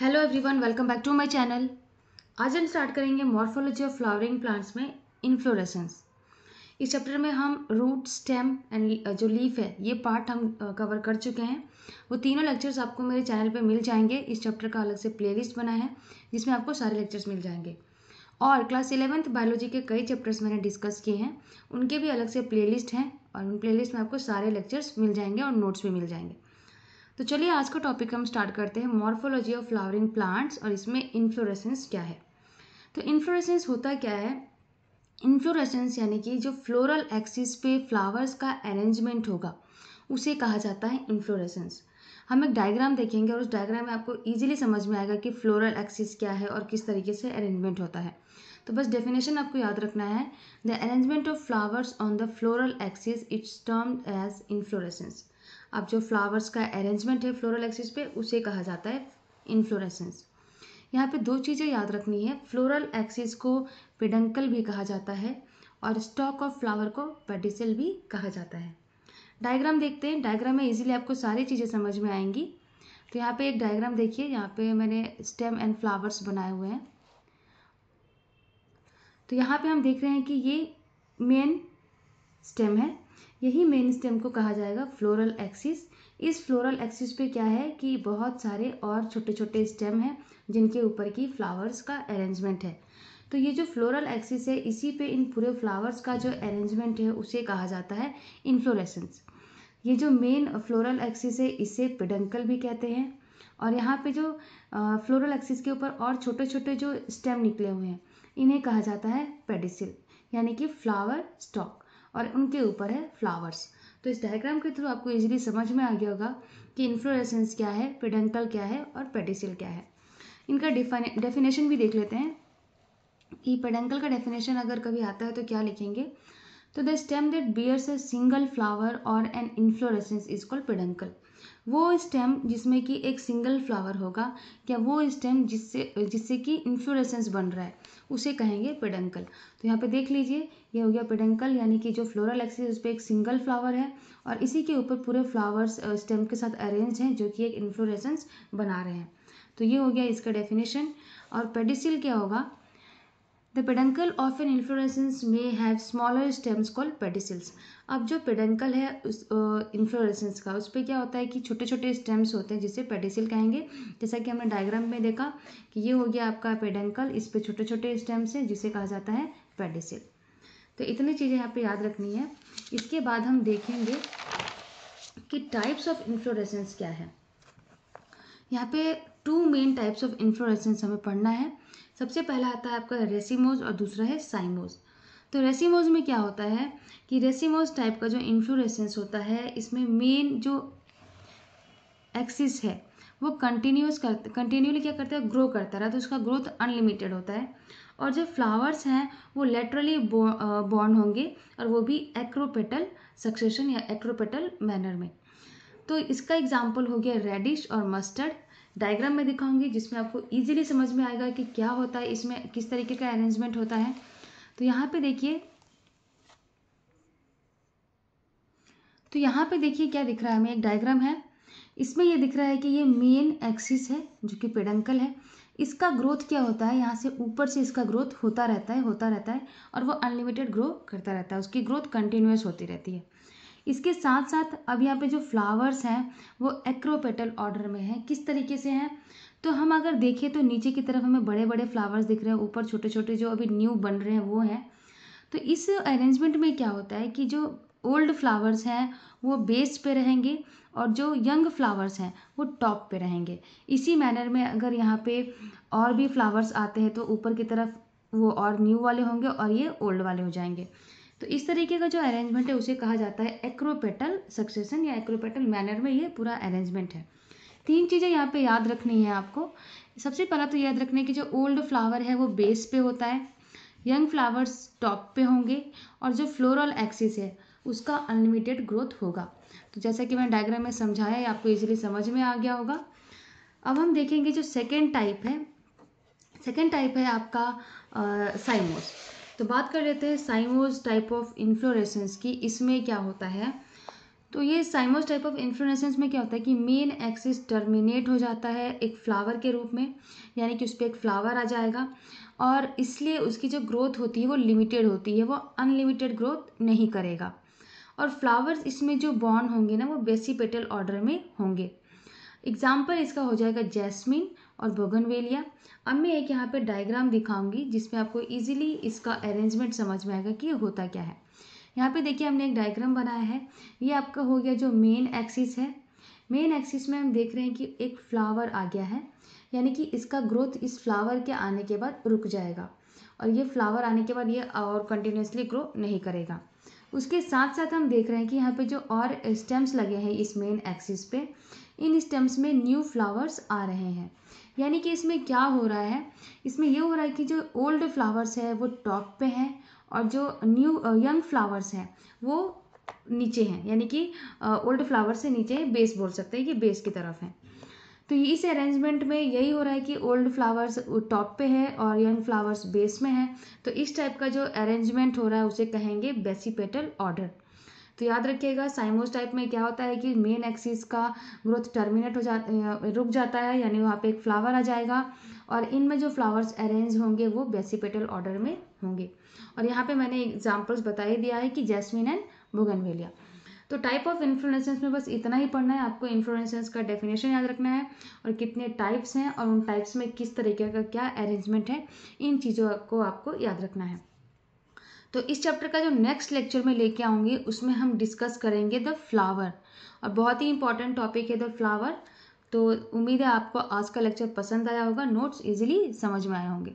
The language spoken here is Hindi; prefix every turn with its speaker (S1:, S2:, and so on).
S1: hello everyone welcome back to my channel आज हम स्टार्ट करेंगे मॉर्फोलॉजी ऑफ फ्लावरिंग प्लांट्स में इन्फ्लोरेसेंस इस चैप्टर में हम रूट स्टेम एंड जो लीफ है ये पार्ट हम कवर uh, कर चुके हैं वो तीनों लेक्चर्स आपको मेरे चैनल पे मिल जाएंगे इस चैप्टर का अलग से प्ले बना है जिसमें आपको सारे लेक्चर्स मिल जाएंगे और क्लास इलेवंथ बायोलॉजी के कई चैप्टर्स मैंने डिस्कस किए हैं उनके भी अलग से प्ले हैं और उन प्ले में आपको सारे लेक्चर्स मिल जाएंगे और नोट्स भी मिल जाएंगे तो चलिए आज का टॉपिक हम स्टार्ट करते हैं मॉर्फोलॉजी ऑफ फ्लावरिंग प्लांट्स और इसमें इन्फ्लोरेसेंस क्या है तो इन्फ्लोरेसेंस होता क्या है इन्फ्लोरेसेंस यानी कि जो फ्लोरल एक्सिस पे फ्लावर्स का अरेंजमेंट होगा उसे कहा जाता है इन्फ्लोरेसेंस हम एक डायग्राम देखेंगे और उस डायग्राम में आपको इजीली समझ में आएगा कि फ्लोरल एक्सिस क्या है और किस तरीके से अरेंजमेंट होता है तो बस डेफिनेशन आपको याद रखना है the arrangement of flowers on the floral axis it's termed as inflorescence अब जो फ्लावर्स का अरेंजमेंट है फ्लोरल एक्सिस पे उसे कहा जाता है इन्फ्लोरेसेंस यहाँ पे दो चीज़ें याद रखनी है फ्लोरल एक्सिस को पेडंकल भी कहा जाता है और स्टॉक ऑफ फ्लावर को पेडिसल भी कहा जाता है डायग्राम देखते हैं डायग्राम में इजीली आपको सारी चीज़ें समझ में आएंगी तो यहाँ पे एक डायग्राम देखिए यहाँ पे मैंने स्टेम एंड फ्लावर्स बनाए हुए हैं तो यहाँ पे हम देख रहे हैं कि ये मेन स्टेम है यही मेन स्टेम को कहा जाएगा फ्लोरल एक्सिस इस फ्लोरल एक्सिस पे क्या है कि बहुत सारे और छोटे छोटे स्टेम हैं जिनके ऊपर की फ्लावर्स का अरेंजमेंट है तो ये जो फ्लोरल एक्सिस है इसी पे इन पूरे फ्लावर्स का जो अरेंजमेंट है उसे कहा जाता है इन्फ्लोरेसेंस ये जो मेन फ्लोरल एक्सिस है इसे पेडंकल भी कहते हैं और यहाँ पे जो फ्लोरल एक्सिस के ऊपर और छोटे छोटे जो स्टेम निकले हुए हैं इन्हें कहा जाता है पेडिसिल यानी कि फ्लावर स्टॉक और उनके ऊपर है फ्लावर्स तो इस डायग्राम के थ्रू आपको इजीली समझ में आ गया होगा कि इन्फ्लोरेसेंस क्या है पेडंकल क्या है और पेडिसिल क्या है इनका डेफिनेशन भी देख लेते हैं कि पेडंकल का डेफिनेशन अगर कभी आता है तो क्या लिखेंगे तो the stem that bears a single flower और an inflorescence is called peduncle वो स्टेम जिसमें कि एक सिंगल फ्लावर होगा क्या वो स्टेम जिससे जिससे कि इन्फ्लोरेसेंस बन रहा है उसे कहेंगे पेडंकल तो यहाँ पे देख लीजिए ये हो गया पेडंकल यानी कि जो फ्लोरल एक्सिस उस पर एक सिंगल फ्लावर है और इसी के ऊपर पूरे फ्लावर्स स्टेम के साथ अरेंज हैं जो कि एक इन्फ्लोरेसेंस बना रहे हैं तो ये हो गया इसका डेफिनेशन और पेडिसिल क्या होगा the peduncle of an inflorescence may have smaller stems call pedicels अब जो पेडंकल है उस इन्फ्लोरेसेंस का उस पर क्या होता है कि छोटे छोटे स्टेम्स होते हैं जिसे पेडिसल कहेंगे जैसा कि हमने डायग्राम में देखा कि ये हो गया आपका पेडंकल इस पर छोटे छोटे स्टेम्स हैं जिसे कहा जाता है पेडिसल तो इतनी चीज़ें यहाँ पर याद रखनी है इसके बाद हम देखेंगे कि टाइप्स ऑफ इन्फ्लोरेसेंस क्या है यहाँ पे two main types of inflorescence हमें पढ़ना है सबसे पहला आता है आपका रेसिमोज और दूसरा है साइमोज तो रेसिमोज में क्या होता है कि रेसिमोज टाइप का जो इन्फ्लोरेसेंस होता है इसमें मेन जो एक्सिस है वो कंटिन्यूस कर कंटिन्यूली क्या करता है ग्रो करता रहा तो उसका ग्रोथ अनलिमिटेड होता है और जो फ्लावर्स हैं वो लेटरली बॉर्न होंगे और वो भी एक्रोपेटल सक्सेशन या एक्रोपेटल मैनर में तो इसका एग्जाम्पल हो गया रेडिश और मस्टर्ड डायग्राम में दिखाऊंगी जिसमें आपको ईजिली समझ में आएगा कि क्या होता है इसमें किस तरीके का अरेंजमेंट होता है तो यहाँ पे देखिए तो यहाँ पे देखिए क्या दिख रहा है हमें एक डायग्राम है इसमें ये दिख रहा है कि ये मेन एक्सिस है जो कि पेडंकल है इसका ग्रोथ क्या होता है यहाँ से ऊपर से इसका ग्रोथ होता रहता है होता रहता है और वो अनलिमिटेड ग्रो करता रहता है उसकी ग्रोथ कंटिन्यूस होती रहती है इसके साथ साथ अब यहाँ पे जो फ्लावर्स हैं वो एक्रोपेटल ऑर्डर में हैं किस तरीके से हैं तो हम अगर देखें तो नीचे की तरफ हमें बड़े बड़े फ्लावर्स दिख रहे हैं ऊपर छोटे छोटे जो अभी न्यू बन रहे हैं वो हैं तो इस अरेंजमेंट में क्या होता है कि जो ओल्ड फ्लावर्स हैं वो बेस पे रहेंगे और जो यंग फ्लावर्स हैं वो टॉप पे रहेंगे इसी मैनर में अगर यहाँ पे और भी फ्लावर्स आते हैं तो ऊपर की तरफ वो और न्यू वाले होंगे और ये ओल्ड वाले हो जाएंगे तो इस तरीके का जो अरेंजमेंट है उसे कहा जाता है एक्रोपेटल सक्सेशन या एक्रोपेटल मैनर में ये पूरा अरेंजमेंट है तीन चीज़ें यहाँ पे याद रखनी है आपको सबसे पहला तो याद रखने की जो ओल्ड फ्लावर है वो बेस पे होता है यंग फ्लावर्स टॉप पे होंगे और जो फ्लोरल एक्सिस है उसका अनलिमिटेड ग्रोथ होगा तो जैसा कि मैंने डायग्राम में समझाया है आपको इजीली समझ में आ गया होगा अब हम देखेंगे जो सेकेंड टाइप है सेकेंड टाइप है आपका साइमोस तो बात कर लेते हैं साइमोज टाइप ऑफ इन्फ्लोरेसेंस की इसमें क्या होता है तो ये साइमोज टाइप ऑफ इन्फ्लोरेसेंस में क्या होता है कि मेन एक्सिस टर्मिनेट हो जाता है एक फ्लावर के रूप में यानी कि उस पर एक फ्लावर आ जाएगा और इसलिए उसकी जो ग्रोथ होती है वो लिमिटेड होती है वो अनलिमिटेड ग्रोथ नहीं करेगा और फ्लावर्स इसमें जो बॉर्न होंगे ना वो बेसी पेटल ऑर्डर में होंगे एग्जाम्पल इसका हो जाएगा जैस्मिन और बोगनवेलिया अब मैं एक यहाँ पर डायग्राम दिखाऊंगी जिसमें आपको इजीली इसका अरेंजमेंट समझ में आएगा कि ये होता क्या है यहाँ पे देखिए हमने एक डायग्राम बनाया है ये आपका हो गया जो मेन एक्सिस है मेन एक्सिस में हम देख रहे हैं कि एक फ्लावर आ गया है यानी कि इसका ग्रोथ इस फ्लावर के आने के बाद रुक जाएगा और ये फ्लावर आने के बाद ये और कंटिन्यूसली ग्रो नहीं करेगा उसके साथ साथ हम देख रहे हैं कि यहाँ पे जो और स्टेम्स लगे हैं इस मेन एक्सिस पे इन स्टेम्स में न्यू फ्लावर्स आ रहे हैं यानी कि इसमें क्या हो रहा है इसमें ये हो रहा है कि जो ओल्ड फ्लावर्स है वो टॉप पे हैं और जो न्यू यंग फ्लावर्स हैं वो नीचे हैं यानी कि ओल्ड फ्लावर्स से नीचे बेस बोल सकते हैं कि बेस की तरफ है तो इस अरेंजमेंट में यही हो रहा है कि ओल्ड फ्लावर्स टॉप पे है और यंग फ्लावर्स बेस में है तो इस टाइप का जो अरेंजमेंट हो रहा है उसे कहेंगे बेसी पेटल ऑर्डर तो याद रखिएगा साइमोस टाइप में क्या होता है कि मेन एक्सिस का ग्रोथ टर्मिनेट हो जा रुक जाता है यानी वहाँ पे एक फ्लावर आ जाएगा और इनमें जो फ्लावर्स अरेंज होंगे वो बेसिपेटल ऑर्डर में होंगे और यहाँ पे मैंने एग्जाम्पल्स बता ही दिया है कि जैस्मिन एंड बुगनवेलिया तो टाइप ऑफ इन्फ्लुएंस में बस इतना ही पढ़ना है आपको इन्फ्लुएंस का डेफिनेशन याद रखना है और कितने टाइप्स हैं और उन टाइप्स में किस तरीके का क्या अरेंजमेंट है इन चीज़ों को आपको याद रखना है तो इस चैप्टर का जो नेक्स्ट लेक्चर में लेके आऊँगी उसमें हम डिस्कस करेंगे द फ्लावर और बहुत ही इंपॉर्टेंट टॉपिक है द फ्लावर तो उम्मीद है आपको आज का लेक्चर पसंद आया होगा नोट्स इजीली समझ में आए होंगे